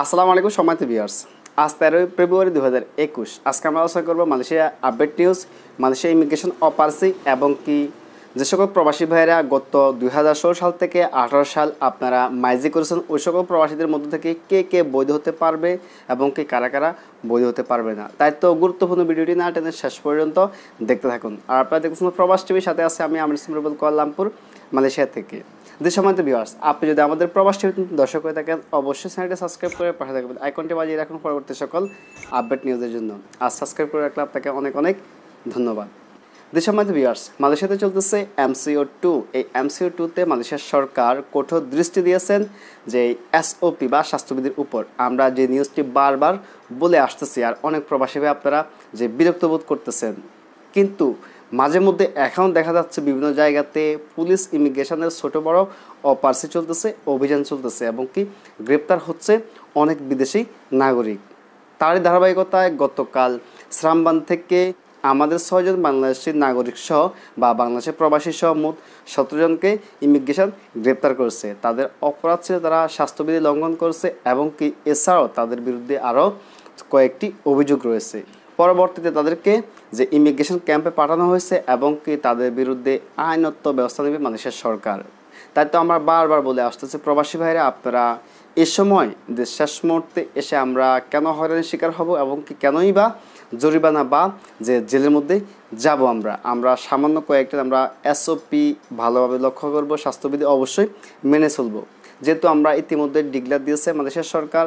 আসসালামু আলাইকুম সময়তে ভিউয়ার্স আজ তেরোই ফেব্রুয়ারি দু হাজার একুশ আজকে আমরা আলোচনা করবো Malaysia update news Malaysia immigration অপারসি এবং কি যে সকল প্রবাসী ভাইয়েরা গত দুই হাজার ষোলো সাল থেকে আঠারো সাল আপনারা মাইজি করেছেন ওই সকল প্রবাসীদের মধ্যে থেকে কে কে বৈধ হতে পারবে এবং কে কারা কারা বৈধ হতে পারবে না তাই তো গুরুত্বপূর্ণ ভিডিওটি না টেনে শেষ পর্যন্ত দেখতে থাকুন আর আপনারা দেখতেছেন প্রবাস টিভির সাথে আছে আমি আমির সিমরুল কল্লামপুর মালয়েশিয়া থেকে যে সময় ভিউয়ার্স আপনি যদি আমাদের প্রবাস টিভি দর্শক হয়ে থাকেন অবশ্যই চ্যানেলটি সাবস্ক্রাইব করে পাশে থাকবেন আইকনটি বাজিয়ে রাখুন পরবর্তী সকল আপডেট নিউজের জন্য আর সাবস্ক্রাইব করে রাখলে আপনাকে অনেক অনেক ধন্যবাদ দেশমাত ভিউয়ার্স মালয়েশিয়াতে চলতেছে এমসিও টু এই এমসিও টুতে মালয়েশিয়ার সরকার কঠোর দৃষ্টি দিয়েছেন যে এসওপি বা স্বাস্থ্যবিধির উপর আমরা যে নিউজটি বারবার বলে আসতেছি আর অনেক প্রবাসী আপনারা যে বিরক্ত বোধ করতেছেন কিন্তু মাঝে মধ্যে এখন দেখা যাচ্ছে বিভিন্ন জায়গাতে পুলিশ ইমিগ্রেশনের ছোট বড় অপার্সি চলতেছে অভিযান চলতেছে এবং কি গ্রেপ্তার হচ্ছে অনেক বিদেশি নাগরিক তারই ধারাবাহিকতায় গতকাল শ্রামবান থেকে আমাদের ছয়জন বাংলাদেশের নাগরিক সহ বা বাংলাদেশের প্রবাসী সহ মোট সতেরো জনকে ইমিগ্রেশন গ্রেপ্তার করেছে তাদের অপরাধ ছিল তারা স্বাস্থ্যবিধি লঙ্ঘন করছে এবং কি এছাড়াও তাদের বিরুদ্ধে আরও কয়েকটি অভিযোগ রয়েছে পরবর্তীতে তাদেরকে যে ইমিগ্রেশন ক্যাম্পে পাঠানো হয়েছে এবং কি তাদের বিরুদ্ধে আইনত ব্যবস্থা নেবে মালয়েশিয়ার সরকার তাই তো আমরা বারবার বলে আসতেছি প্রবাসী ভাইরা আপনারা এ সময় যে শেষ মুহূর্তে এসে আমরা কেন হয়রানির শিকার হব এবং কি কেনই বা জরিমানা বা যে জেলের মধ্যে যাব আমরা আমরা সামান্য কয়েকটা আমরা এসওপি ভালোভাবে লক্ষ্য করব স্বাস্থ্যবিধি অবশ্যই মেনে চলব যেহেতু আমরা ইতিমধ্যে ডিগলার দিয়েছে মালয়েশিয়া সরকার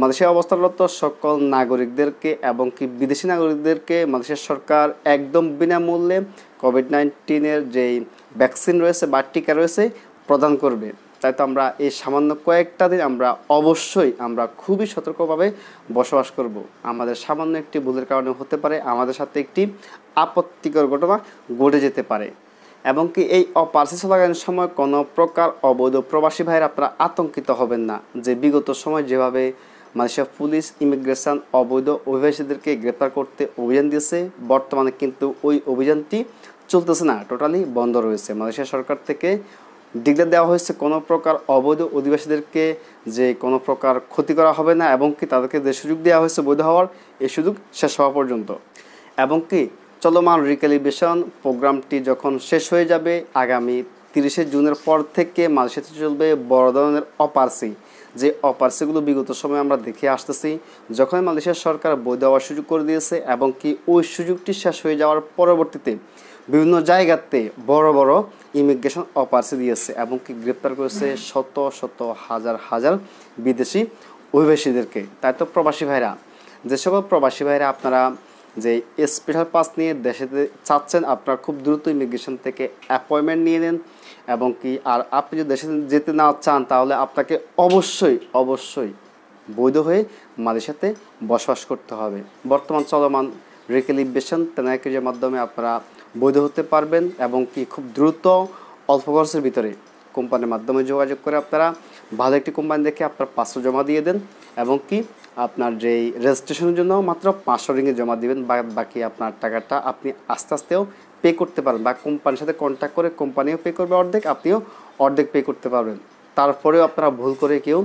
মালয়েশিয়া অবস্থানরত সকল নাগরিকদেরকে এবং কি বিদেশি নাগরিকদেরকে মালয়েশিয়া সরকার একদম বিনামূল্যে কোভিড নাইন্টিনের যেই ভ্যাকসিন রয়েছে বা টিকা রয়েছে প্রদান করবে তাই তো আমরা এই সামান্য কয়েকটা দিন আমরা অবশ্যই আমরা খুবই সতর্কভাবে বসবাস করব। আমাদের সামান্য একটি ভুলের কারণে হতে পারে আমাদের সাথে একটি আপত্তিকর ঘটনা ঘটে যেতে পারে এবং কি এই অপার্সি চলাকালীন সময় কোনো প্রকার অবৈধ প্রবাসী ভাইয়ের আপনারা আতঙ্কিত হবেন না যে বিগত সময় যেভাবে মালয়েশিয়া পুলিশ ইমিগ্রেশন অবৈধ অভিবাসীদেরকে গ্রেপ্তার করতে অভিযান দিয়েছে বর্তমানে কিন্তু ওই অভিযানটি চলতেছে না টোটালি বন্ধ রয়েছে মালয়েশিয়া সরকার থেকে ডিগ্রি দেওয়া হয়েছে কোনো প্রকার অবৈধ অধিবাসীদেরকে যে কোনো প্রকার ক্ষতি করা হবে না এবং কি তাদেরকে যে সুযোগ দেওয়া হয়েছে বৈধ হওয়ার এই সুযোগ শেষ হওয়া পর্যন্ত এবং কি চলমান রিক্যালিব্রেশন প্রোগ্রামটি যখন শেষ হয়ে যাবে আগামী তিরিশে জুনের পর থেকে মালয়েশিয়াতে চলবে বড় ধরনের অপারসি যে অপারসিগুলো বিগত সময় আমরা দেখে আসতেছি যখন মালয়েশিয়া সরকার বই দেওয়ার সুযোগ করে দিয়েছে এবং কি ওই সুযোগটি শেষ হয়ে যাওয়ার পরবর্তীতে বিভিন্ন জায়গাতে বড় বড় ইমিগ্রেশন অপারসি দিয়েছে এবং কি গ্রেপ্তার করেছে শত শত হাজার হাজার বিদেশি অভিবাসীদেরকে তাই তো প্রবাসী ভাইরা যে সকল প্রবাসী ভাইরা আপনারা যে স্পেশাল পাস নিয়ে দেশে চাচ্ছেন আপনারা খুব দ্রুত ইমিগ্রেশন থেকে অ্যাপয়েন্টমেন্ট নিয়ে নেন এবং কি আর আপনি যদি দেশে যেতে না চান তাহলে আপনাকে অবশ্যই অবশ্যই বৈধ হয়ে মালয়েশিয়াতে বসবাস করতে হবে বর্তমান চলমান রেকেলিভেশন তেনাকিজের মাধ্যমে আপনারা বৈধ হতে পারবেন এবং কি খুব দ্রুত অল্প খরচের ভিতরে কোম্পানির মাধ্যমে যোগাযোগ করে আপনারা ভালো একটি কোম্পানি দেখে আপনার পাসপোর্ট জমা দিয়ে দেন এবং কি আপনার যেই রেজিস্ট্রেশনের জন্য মাত্র পাঁচশো রিংয়ে জমা দিবেন বা বাকি আপনার টাকাটা আপনি আস্তে আস্তেও পে করতে পারেন বা কোম্পানির সাথে কন্ট্যাক্ট করে কোম্পানিও পে করবে অর্ধেক আপনিও অর্ধেক পে করতে পারবেন তারপরেও আপনারা ভুল করে কেউ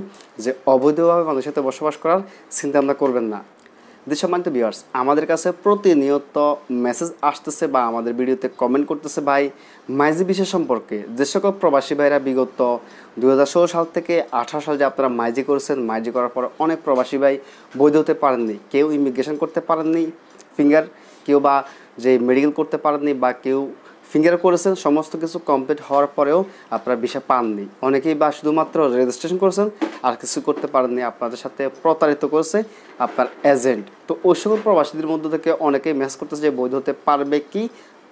যে অবৈধভাবে মানুষের সাথে বসবাস করার চিন্তা ভাবনা করবেন না যে সম্মানিত ভিউয়ার্স আমাদের কাছে প্রতিনিয়ত মেসেজ আসতেছে বা আমাদের ভিডিওতে কমেন্ট করতেছে ভাই মাইজি বিষয় সম্পর্কে যে সকল প্রবাসী ভাইরা বিগত দু সাল থেকে আঠারো সাল যে আপনারা মাইজি করেছেন মাইজি করার পর অনেক প্রবাসী ভাই বৈধ হতে পারেননি কেউ ইমিগ্রেশন করতে পারেননি ফিঙ্গার কেউ বা যে মেডিকেল করতে পারেননি বা কেউ ফিঙ্গার করেছেন সমস্ত কিছু কমপ্লিট হওয়ার পরেও আপনারা ভিসা পাননি অনেকেই বা শুধুমাত্র রেজিস্ট্রেশন করেছেন আর কিছু করতে পারেননি আপনাদের সাথে প্রতারিত করেছে আপনার এজেন্ট তো ওই সকল প্রবাসীদের মধ্যে থেকে অনেকেই ম্যাচ করতেছে যে বৈধ হতে পারবে কি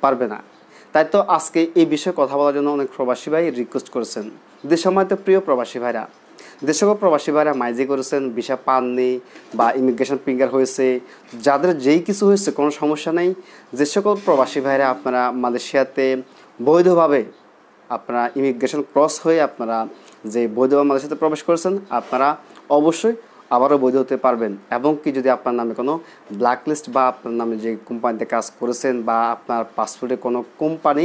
পারবে না তাই তো আজকে এই বিষয়ে কথা বলার জন্য অনেক প্রবাসী ভাই রিকোয়েস্ট করেছেন দেশ সময় তো প্রিয় প্রবাসী ভাইরা যে সকল প্রবাসী ভাইরা মাইজি করেছেন ভিসা পাননি বা ইমিগ্রেশন ফিঙ্গার হয়েছে যাদের যেই কিছু হয়েছে কোনো সমস্যা নেই যে সকল প্রবাসী ভাইরা আপনারা মালয়েশিয়াতে বৈধভাবে আপনারা ইমিগ্রেশন ক্রস হয়ে আপনারা যে বৈধভাবে মালয়েশিয়াতে প্রবেশ করেছেন আপনারা অবশ্যই আবারও বৈধ হতে পারবেন এবং কি যদি আপনার নামে কোনো ব্ল্যাকলিস্ট বা আপনার নামে যে কোম্পানিতে কাজ করেছেন বা আপনার পাসপোর্টে কোনো কোম্পানি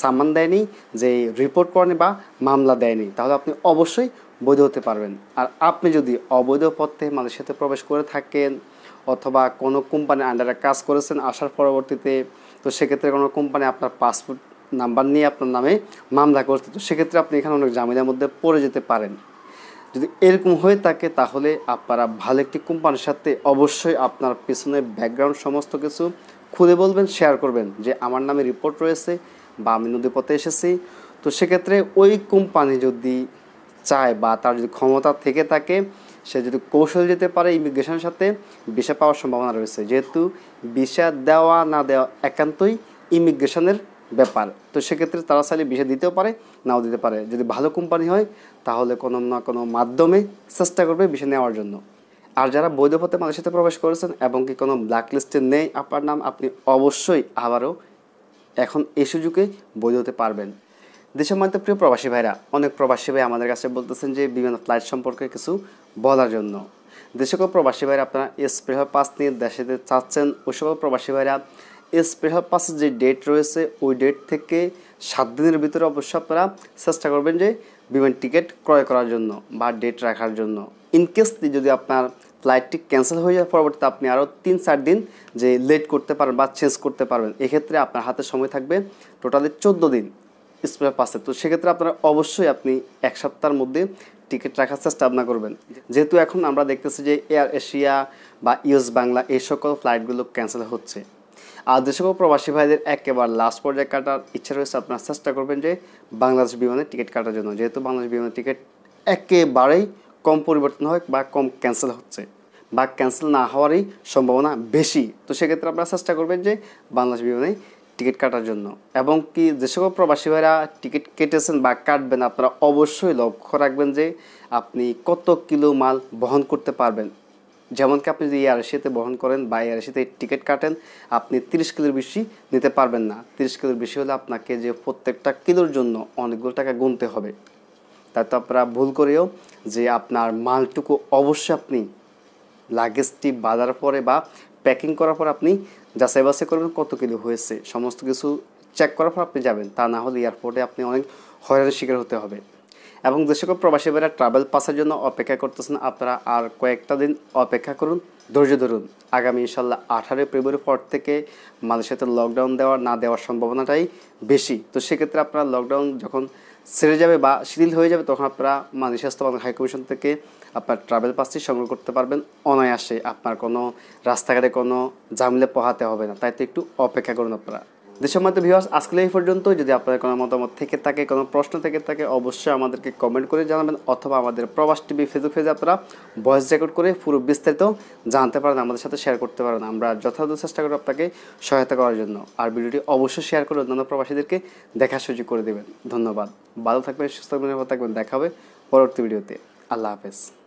সামান দেয়নি যে রিপোর্ট করেনি বা মামলা দেয়নি তাহলে আপনি অবশ্যই বৈধ হতে পারবেন আর আপনি যদি অবৈধ পথে মানুষের সাথে প্রবেশ করে থাকেন অথবা কোনো কোম্পানির আন্ডারে কাজ করেছেন আসার পরবর্তীতে তো সেক্ষেত্রে কোনো কোম্পানি আপনার পাসপোর্ট নাম্বার নিয়ে আপনার নামে মামলা করছে তো সেক্ষেত্রে আপনি এখানে অনেক জামিনের মধ্যে পড়ে যেতে পারেন যদি এরকম হয়ে থাকে তাহলে আপনারা ভালো একটি কোম্পানির সাথে অবশ্যই আপনার পিছনে ব্যাকগ্রাউন্ড সমস্ত কিছু খুলে বলবেন শেয়ার করবেন যে আমার নামে রিপোর্ট রয়েছে বা আমি নদীপথে এসেছি তো সেক্ষেত্রে ওই কোম্পানি যদি চায় বা তার যদি ক্ষমতা থেকে থাকে সে যদি কৌশল যেতে পারে ইমিগ্রেশনের সাথে ভিসা পাওয়ার সম্ভাবনা রয়েছে যেহেতু ভিসা দেওয়া না দেওয়া একান্তই ইমিগ্রেশনের ব্যাপার তো সেক্ষেত্রে তারা চাইলে ভিসা দিতেও পারে নাও দিতে পারে যদি ভালো কোম্পানি হয় তাহলে কোনো না কোনো মাধ্যমে চেষ্টা করবে ভিসা নেওয়ার জন্য আর যারা বৈধ পথে মালয়েশিয়াতে প্রবেশ করেছেন এবং কি কোনো ব্ল্যাকলিস্টে নেই আপনার নাম আপনি অবশ্যই আবারও এখন এই সুযোগে বৈধ হতে পারবেন দেশের মধ্যে প্রিয় প্রবাসী ভাইরা অনেক প্রবাসী ভাই আমাদের কাছে বলতেছেন যে বিভিন্ন ফ্লাইট সম্পর্কে কিছু বলার জন্য যে সকল প্রবাসী ভাইরা আপনারা স্পেশাল পাস নিয়ে দেশে চাচ্ছেন ওই সকল প্রবাসী ভাইরা স্পেশাল পাসের যে ডেট রয়েছে ওই ডেট থেকে সাত দিনের ভিতরে অবশ্যই আপনারা চেষ্টা করবেন যে বিমান টিকিট ক্রয় করার জন্য বা ডেট রাখার জন্য ইনকেস যদি আপনার ফ্লাইটটি ক্যান্সেল হয়ে যাওয়ার পরবর্তীতে আপনি আরও তিন চার দিন যে লেট করতে পারেন বা চেঞ্জ করতে পারবেন এক্ষেত্রে আপনার হাতে সময় থাকবে টোটালি চোদ্দো দিন স্পেয়ার পার্টসের তো সেক্ষেত্রে আপনারা অবশ্যই আপনি এক সপ্তাহের মধ্যে টিকিট রাখার চেষ্টা আপনার করবেন যেহেতু এখন আমরা দেখতেছি যে এয়ার এশিয়া বা ইউএস বাংলা এই সকল ফ্লাইটগুলো ক্যান্সেল হচ্ছে আর যে সকল প্রবাসী ভাইদের একেবারে লাস্ট পর্যায়ে কাটার ইচ্ছা রয়েছে আপনারা চেষ্টা করবেন যে বাংলাদেশ বিমানের টিকিট কাটার জন্য যেহেতু বাংলাদেশ বিমানের টিকিট একেবারেই কম পরিবর্তন হয় বা কম ক্যান্সেল হচ্ছে বা ক্যান্সেল না হওয়ারই সম্ভাবনা বেশি তো সেক্ষেত্রে আপনারা চেষ্টা করবেন যে বাংলাদেশ বিমানে টিকিট কাটার জন্য এবং কি যে সকল প্রবাসী ভাইরা টিকিট কেটেছেন বা কাটবেন আপনারা অবশ্যই লক্ষ্য রাখবেন যে আপনি কত কিলো মাল বহন করতে পারবেন যেমন কি আপনি যদি এয়ারেশিয়াতে বহন করেন বা এয়ারেশিয়াতে টিকিট কাটেন আপনি তিরিশ কিলোর বেশি নিতে পারবেন না তিরিশ কিলোর বেশি হলে আপনাকে যে প্রত্যেকটা কিলোর জন্য অনেকগুলো টাকা গুনতে হবে তাই তো আপনারা ভুল করেও যে আপনার মালটুকু অবশ্যই আপনি লাগেজটি বাজার পরে বা প্যাকিং করার পর আপনি যাচাই বাছাই করবেন কত কিলো হয়েছে সমস্ত কিছু চেক করার পর আপনি যাবেন তা না হলে এয়ারপোর্টে আপনি অনেক হয়রানির শিকার হতে হবে এবং যে সকল প্রবাসী ভাইরা ট্রাভেল পাসের জন্য অপেক্ষা করতেছেন আপনারা আর কয়েকটা দিন অপেক্ষা করুন ধৈর্য ধরুন আগামী ইনশাল্লাহ আঠারোই ফেব্রুয়ারির পর থেকে মালয়েশিয়াতে লকডাউন দেওয়া না দেওয়ার সম্ভাবনাটাই বেশি তো সেক্ষেত্রে আপনারা লকডাউন যখন সেরে যাবে বা শিথিল হয়ে যাবে তখন আপনারা মানে বাংলা হাই কমিশন থেকে আপনার ট্রাভেল পাসটি সংগ্রহ করতে পারবেন অনায়াসে আপনার কোনো রাস্তাঘাটে কোনো জামিলে পোহাতে হবে না তাই তো একটু অপেক্ষা করুন আপনারা দেশের মধ্যে ভিউয়ার্স আজকে এই পর্যন্ত যদি আপনাদের কোনো মতামত থেকে থাকে কোনো প্রশ্ন থেকে থাকে অবশ্যই আমাদেরকে কমেন্ট করে জানাবেন অথবা আমাদের প্রবাস টিভি ফেসবুক পেজে আপনারা ভয়েস রেকর্ড করে পুরো বিস্তারিত জানতে পারেন আমাদের সাথে শেয়ার করতে পারেন আমরা যথাযথ চেষ্টা করি আপনাকে সহায়তা করার জন্য আর ভিডিওটি অবশ্যই শেয়ার করে অন্যান্য প্রবাসীদেরকে দেখা সুযোগ করে দেবেন ধন্যবাদ ভালো থাকবেন সুস্থ থাকবেন দেখা হবে পরবর্তী ভিডিওতে আল্লাহ হাফেজ